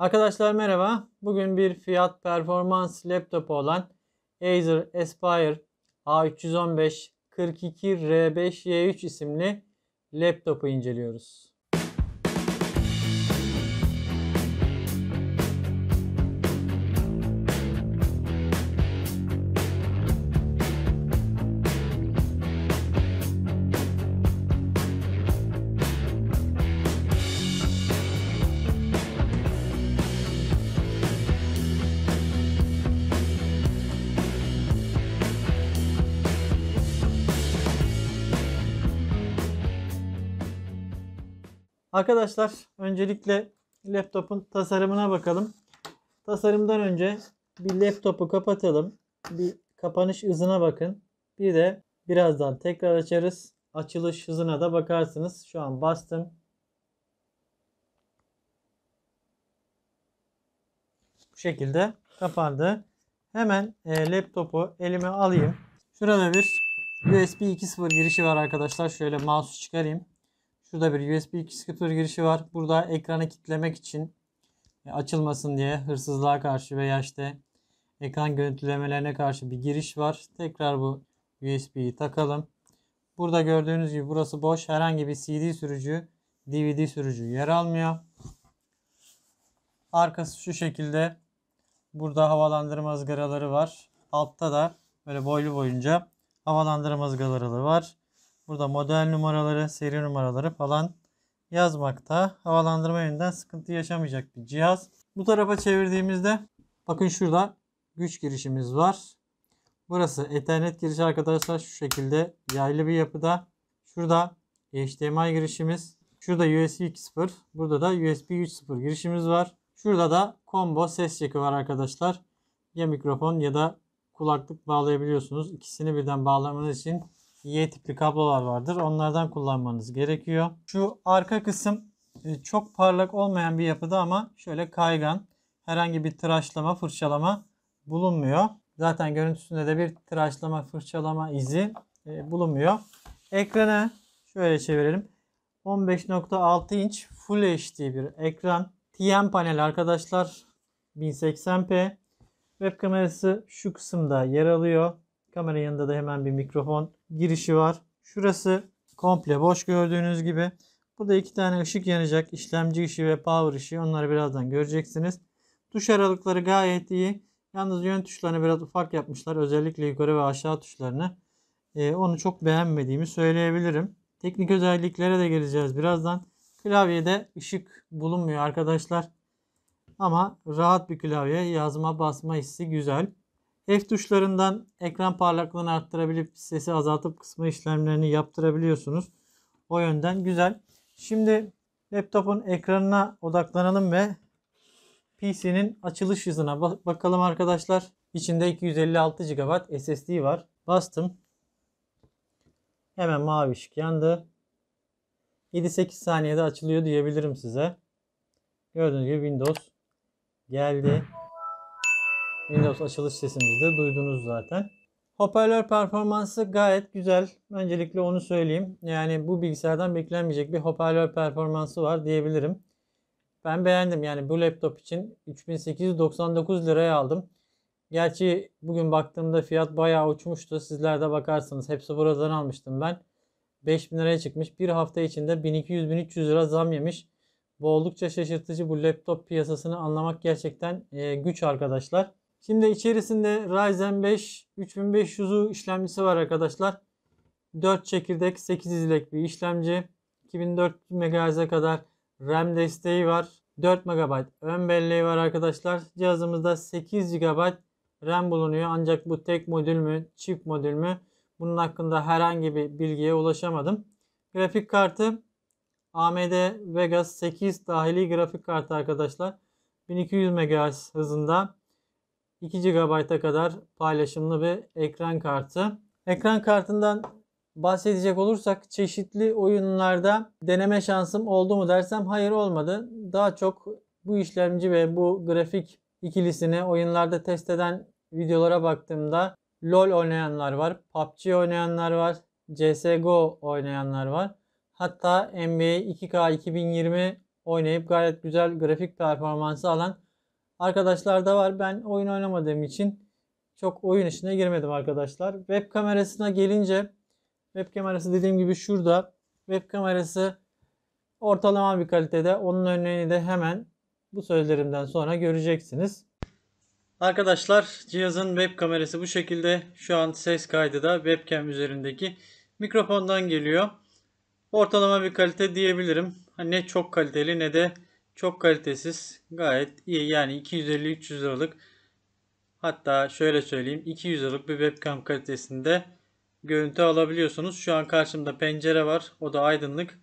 Arkadaşlar merhaba. Bugün bir fiyat performans laptopu olan Acer Aspire A315 42R5Y3 isimli laptopu inceliyoruz. Arkadaşlar öncelikle laptopun tasarımına bakalım. Tasarımdan önce bir laptopu kapatalım. Bir kapanış hızına bakın. Bir de birazdan tekrar açarız. Açılış hızına da bakarsınız. Şu an bastım. Bu şekilde kapandı. Hemen e, laptopu elime alayım. Şurada bir USB 2.0 girişi var arkadaşlar. Şöyle mouse çıkarayım. Şurada bir USB 2.0 girişi var. Burada ekranı kitlemek için e, açılmasın diye hırsızlığa karşı veya işte ekran görüntülemelerine karşı bir giriş var. Tekrar bu USB'yi takalım. Burada gördüğünüz gibi burası boş. Herhangi bir CD sürücü, DVD sürücü yer almıyor. Arkası şu şekilde. Burada havalandırma ızgaraları var. Altta da böyle boylu boyunca havalandırma ızgaraları var. Burada model numaraları, seri numaraları falan yazmakta. Havalandırma yönünden sıkıntı yaşamayacak bir cihaz. Bu tarafa çevirdiğimizde bakın şurada güç girişimiz var. Burası Ethernet girişi arkadaşlar şu şekilde yaylı bir yapıda. Şurada HDMI girişimiz. Şurada USB 2.0. Burada da USB 3.0 girişimiz var. Şurada da combo ses jack'ı var arkadaşlar. Ya mikrofon ya da kulaklık bağlayabiliyorsunuz. İkisini birden bağlamanız için Y tipli kablolar vardır. Onlardan kullanmanız gerekiyor. Şu arka kısım e, çok parlak olmayan bir yapıda ama şöyle kaygan. Herhangi bir tıraşlama, fırçalama bulunmuyor. Zaten görüntüsünde de bir tıraşlama, fırçalama izi e, bulunmuyor. Ekranı şöyle çevirelim. 15.6 inç Full HD bir ekran. TN panel arkadaşlar 1080p. Web kamerası şu kısımda yer alıyor. Kamera yanında da hemen bir mikrofon girişi var. Şurası komple boş gördüğünüz gibi. Burada iki tane ışık yanacak. İşlemci işi ve power işi. Onları birazdan göreceksiniz. Tuş aralıkları gayet iyi. Yalnız yön tuşlarını biraz ufak yapmışlar. Özellikle yukarı ve aşağı tuşlarını. Ee, onu çok beğenmediğimi söyleyebilirim. Teknik özelliklere de geleceğiz birazdan. Klavyede ışık bulunmuyor arkadaşlar. Ama rahat bir klavye. Yazma basma hissi güzel. F tuşlarından ekran parlaklığını arttırabilip sesi azaltıp kısma işlemlerini yaptırabiliyorsunuz. O yönden güzel. Şimdi laptopun ekranına odaklanalım ve PC'nin açılış hızına bakalım arkadaşlar. İçinde 256 GB SSD var. Bastım. Hemen mavi ışık yandı. 7-8 saniyede açılıyor diyebilirim size. Gördüğünüz gibi Windows geldi. Windows açılış sesimizde duydunuz zaten. Hoparlör performansı gayet güzel. Öncelikle onu söyleyeyim. Yani bu bilgisayardan beklenmeyecek bir hoparlör performansı var diyebilirim. Ben beğendim yani bu laptop için 3899 liraya aldım. Gerçi bugün baktığımda fiyat bayağı uçmuştu. Sizler de bakarsınız. Hepsi buradan almıştım ben. 5000 liraya çıkmış. Bir hafta içinde 1200-1300 lira zam yemiş. Bu oldukça şaşırtıcı. Bu laptop piyasasını anlamak gerçekten e, güç arkadaşlar. Şimdi içerisinde Ryzen 5 3500'u işlemcisi var arkadaşlar. 4 çekirdek 8 izlek bir işlemci. 2400 MHz'e kadar RAM desteği var. 4 MB ön belleği var arkadaşlar. Cihazımızda 8 GB RAM bulunuyor. Ancak bu tek modül mü, çift modül mü? Bunun hakkında herhangi bir bilgiye ulaşamadım. Grafik kartı AMD Vegas 8 dahili grafik kartı arkadaşlar. 1200 MHz hızında 2 GB'a kadar paylaşımlı bir ekran kartı. Ekran kartından bahsedecek olursak çeşitli oyunlarda deneme şansım oldu mu dersem hayır olmadı. Daha çok bu işlemci ve bu grafik ikilisini oyunlarda test eden videolara baktığımda LoL oynayanlar var, PUBG oynayanlar var, CSGO oynayanlar var. Hatta NBA 2K 2020 oynayıp gayet güzel grafik performansı alan arkadaşlarda var. Ben oyun oynamadığım için çok oyun işine girmedim arkadaşlar. Web kamerasına gelince web kamerası dediğim gibi şurada. Web kamerası ortalama bir kalitede. Onun örneğini de hemen bu sözlerimden sonra göreceksiniz. Arkadaşlar cihazın web kamerası bu şekilde. Şu an ses kaydı da webcam üzerindeki mikrofondan geliyor. Ortalama bir kalite diyebilirim. Ne çok kaliteli ne de çok kalitesiz. Gayet iyi. Yani 250-300 liralık hatta şöyle söyleyeyim 200 liralık bir webcam kalitesinde görüntü alabiliyorsunuz. Şu an karşımda pencere var. O da aydınlık.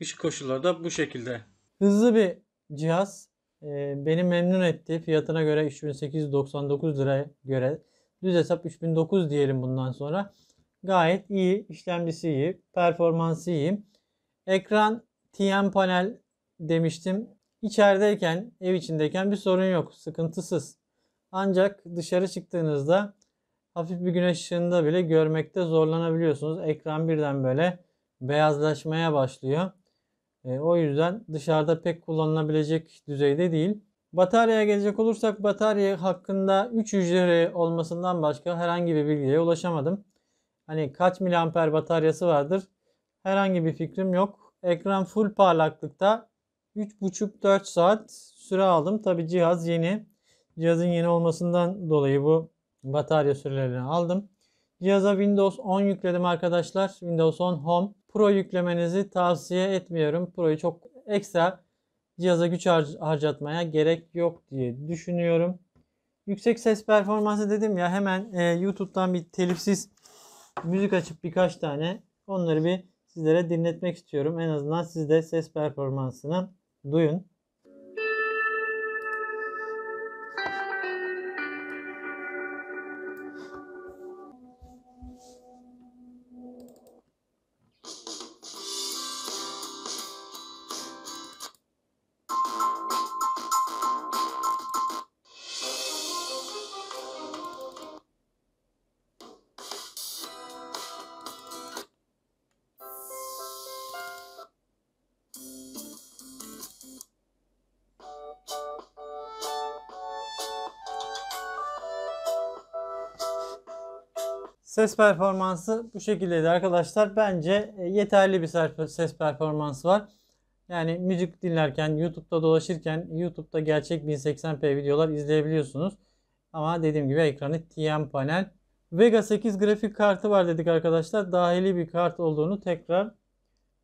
Iş koşulları da bu şekilde. Hızlı bir cihaz. Ee, beni memnun etti. Fiyatına göre 3899 lira göre düz hesap 3009 diyelim bundan sonra. Gayet iyi. işlemcisi iyi. Performansı iyi. Ekran TN panel demiştim. İçerideyken, ev içindeyken bir sorun yok. Sıkıntısız. Ancak dışarı çıktığınızda hafif bir güneş ışığında bile görmekte zorlanabiliyorsunuz. Ekran birden böyle beyazlaşmaya başlıyor. E, o yüzden dışarıda pek kullanılabilecek düzeyde değil. Bataryaya gelecek olursak batarya hakkında 3 hücre olmasından başka herhangi bir bilgiye ulaşamadım. Hani kaç miliamper bataryası vardır herhangi bir fikrim yok. Ekran full parlaklıkta 3,5-4 saat süre aldım. Tabi cihaz yeni. Cihazın yeni olmasından dolayı bu batarya sürelerini aldım. Cihaza Windows 10 yükledim arkadaşlar. Windows 10 Home. Pro yüklemenizi tavsiye etmiyorum. Pro'yu çok ekstra cihaza güç har- harcatmaya gerek yok diye düşünüyorum. Yüksek ses performansı dedim ya hemen e, YouTube'dan bir telifsiz müzik açıp birkaç tane onları bir sizlere dinletmek istiyorum. En azından sizde ses performansını duyun. Ses performansı bu şekildeydi arkadaşlar. Bence e, yeterli bir ses performansı var. Yani müzik dinlerken, YouTube'da dolaşırken YouTube'da gerçek 1080p videolar izleyebiliyorsunuz. Ama dediğim gibi ekranı TN panel. Vega 8 grafik kartı var dedik arkadaşlar. Dahili bir kart olduğunu tekrar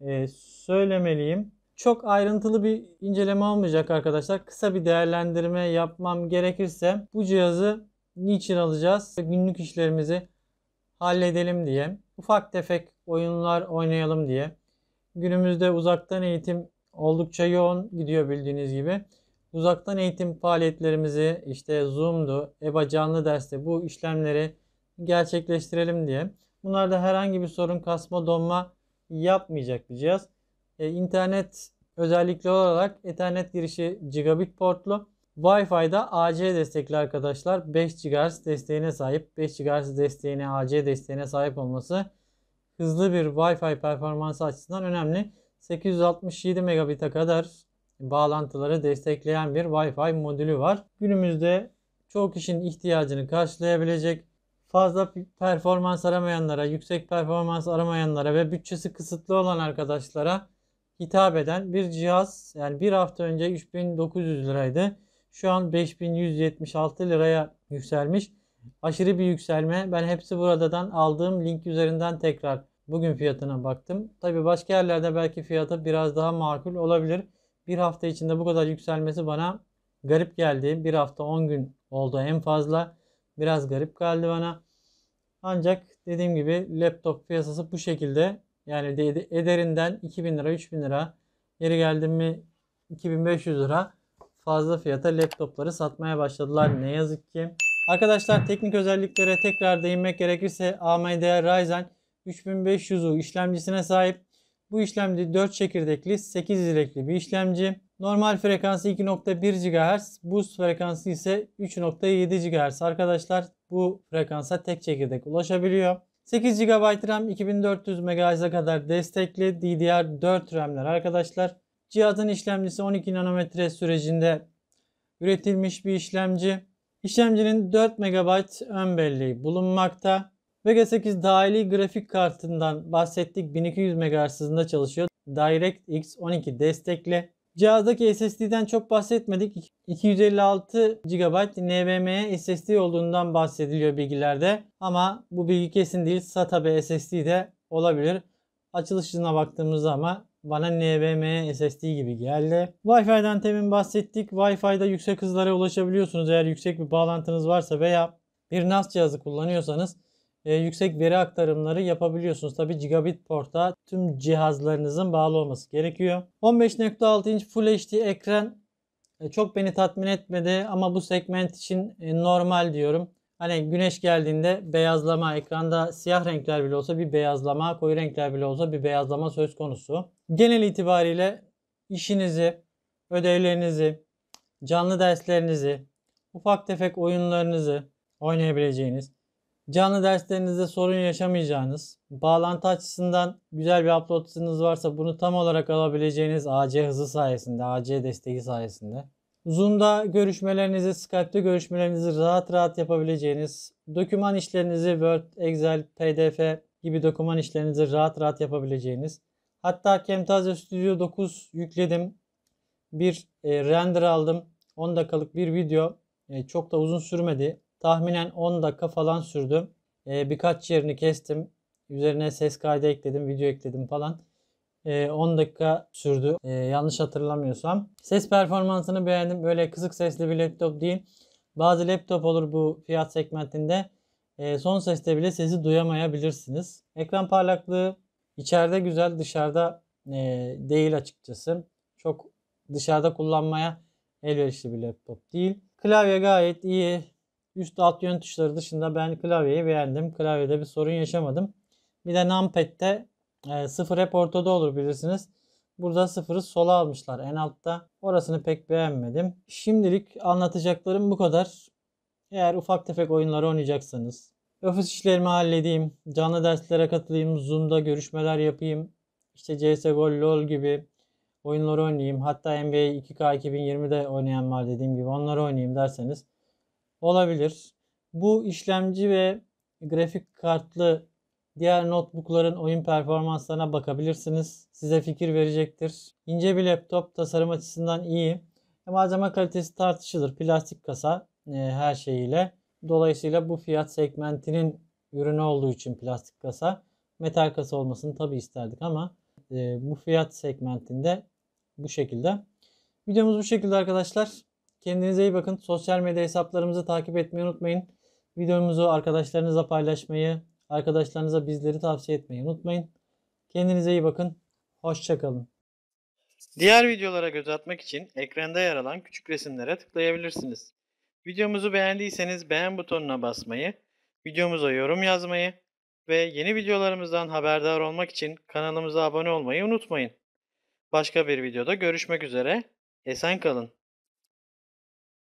e, söylemeliyim. Çok ayrıntılı bir inceleme olmayacak arkadaşlar. Kısa bir değerlendirme yapmam gerekirse bu cihazı niçin alacağız? Günlük işlerimizi halledelim diye, ufak tefek oyunlar oynayalım diye. Günümüzde uzaktan eğitim oldukça yoğun gidiyor bildiğiniz gibi. Uzaktan eğitim faaliyetlerimizi işte Zoom'du, EBA canlı derste bu işlemleri gerçekleştirelim diye. Bunlarda herhangi bir sorun kasma donma yapmayacak bir cihaz. E, internet özellikle olarak Ethernet girişi gigabit portlu. Wi-Fi'da AC destekli arkadaşlar 5 GHz desteğine sahip. 5 GHz desteğine AC desteğine sahip olması hızlı bir Wi-Fi performansı açısından önemli. 867 megabit'e kadar bağlantıları destekleyen bir Wi-Fi modülü var. Günümüzde çoğu kişinin ihtiyacını karşılayabilecek fazla performans aramayanlara, yüksek performans aramayanlara ve bütçesi kısıtlı olan arkadaşlara hitap eden bir cihaz. Yani bir hafta önce 3900 liraydı. Şu an 5176 liraya yükselmiş. Aşırı bir yükselme. Ben hepsi buradan aldığım link üzerinden tekrar bugün fiyatına baktım. Tabi başka yerlerde belki fiyatı biraz daha makul olabilir. Bir hafta içinde bu kadar yükselmesi bana garip geldi. Bir hafta 10 gün oldu en fazla. Biraz garip geldi bana. Ancak dediğim gibi laptop piyasası bu şekilde. Yani ederinden 2000 lira 3000 lira. Yeri geldi mi 2500 lira fazla fiyata laptopları satmaya başladılar ne yazık ki. Arkadaşlar teknik özelliklere tekrar değinmek gerekirse AMD Ryzen 3500U işlemcisine sahip. Bu işlemci 4 çekirdekli 8 izlekli bir işlemci. Normal frekansı 2.1 GHz, boost frekansı ise 3.7 GHz. Arkadaşlar bu frekansa tek çekirdek ulaşabiliyor. 8 GB RAM 2400 MHz'e kadar destekli DDR4 RAM'ler arkadaşlar. Cihazın işlemcisi 12 nanometre sürecinde üretilmiş bir işlemci. İşlemcinin 4 MB ön belleği bulunmakta. Vega 8 dahili grafik kartından bahsettik. 1200 MHz hızında çalışıyor. DirectX 12 destekli. Cihazdaki SSD'den çok bahsetmedik. 256 GB NVMe SSD olduğundan bahsediliyor bilgilerde. Ama bu bilgi kesin değil. SATA bir SSD de olabilir. Açılışına baktığımızda ama bana NVMe SSD gibi geldi. Wi-Fi'den temin bahsettik. Wi-Fi'da yüksek hızlara ulaşabiliyorsunuz eğer yüksek bir bağlantınız varsa veya bir NAS cihazı kullanıyorsanız e, yüksek veri aktarımları yapabiliyorsunuz. Tabi gigabit porta tüm cihazlarınızın bağlı olması gerekiyor. 15.6 inç Full HD ekran e, çok beni tatmin etmedi ama bu segment için e, normal diyorum. Hani güneş geldiğinde beyazlama ekranda siyah renkler bile olsa bir beyazlama, koyu renkler bile olsa bir beyazlama söz konusu genel itibariyle işinizi, ödevlerinizi, canlı derslerinizi, ufak tefek oyunlarınızı oynayabileceğiniz, canlı derslerinizde sorun yaşamayacağınız, bağlantı açısından güzel bir upload'ınız varsa bunu tam olarak alabileceğiniz AC hızı sayesinde, AC desteği sayesinde. Zoom'da görüşmelerinizi, Skype'da görüşmelerinizi rahat rahat yapabileceğiniz, doküman işlerinizi Word, Excel, PDF gibi doküman işlerinizi rahat rahat yapabileceğiniz, Hatta Camtasia Studio 9 yükledim. Bir e, render aldım. 10 dakikalık bir video. E, çok da uzun sürmedi. Tahminen 10 dakika falan sürdü. E, birkaç yerini kestim. Üzerine ses kaydı ekledim, video ekledim falan. E, 10 dakika sürdü. E, yanlış hatırlamıyorsam. Ses performansını beğendim. Böyle kısık sesli bir laptop değil. Bazı laptop olur bu fiyat segmentinde. E, son seste bile sesi duyamayabilirsiniz. Ekran parlaklığı İçeride güzel dışarıda e, değil açıkçası. Çok dışarıda kullanmaya elverişli bir laptop değil. Klavye gayet iyi. Üst alt yön tuşları dışında ben klavyeyi beğendim. Klavyede bir sorun yaşamadım. Bir de numpad'de e, sıfır hep ortada olur bilirsiniz. Burada sıfırı sola almışlar en altta. Orasını pek beğenmedim. Şimdilik anlatacaklarım bu kadar. Eğer ufak tefek oyunları oynayacaksanız Ofis işlerimi halledeyim, canlı derslere katılayım, Zoom'da görüşmeler yapayım, işte CSGO, LoL gibi oyunları oynayayım. Hatta NBA 2K 2020'de oynayan var dediğim gibi onları oynayayım derseniz olabilir. Bu işlemci ve grafik kartlı diğer notebookların oyun performanslarına bakabilirsiniz. Size fikir verecektir. İnce bir laptop tasarım açısından iyi. E, malzeme kalitesi tartışılır. Plastik kasa e, her şeyiyle. Dolayısıyla bu fiyat segmentinin ürünü olduğu için plastik kasa metal kasa olmasını tabi isterdik ama e, bu fiyat segmentinde bu şekilde. Videomuz bu şekilde arkadaşlar. Kendinize iyi bakın. Sosyal medya hesaplarımızı takip etmeyi unutmayın. Videomuzu arkadaşlarınıza paylaşmayı, arkadaşlarınıza bizleri tavsiye etmeyi unutmayın. Kendinize iyi bakın. Hoşçakalın. Diğer videolara göz atmak için ekranda yer alan küçük resimlere tıklayabilirsiniz. Videomuzu beğendiyseniz beğen butonuna basmayı, videomuza yorum yazmayı ve yeni videolarımızdan haberdar olmak için kanalımıza abone olmayı unutmayın. Başka bir videoda görüşmek üzere, esen kalın.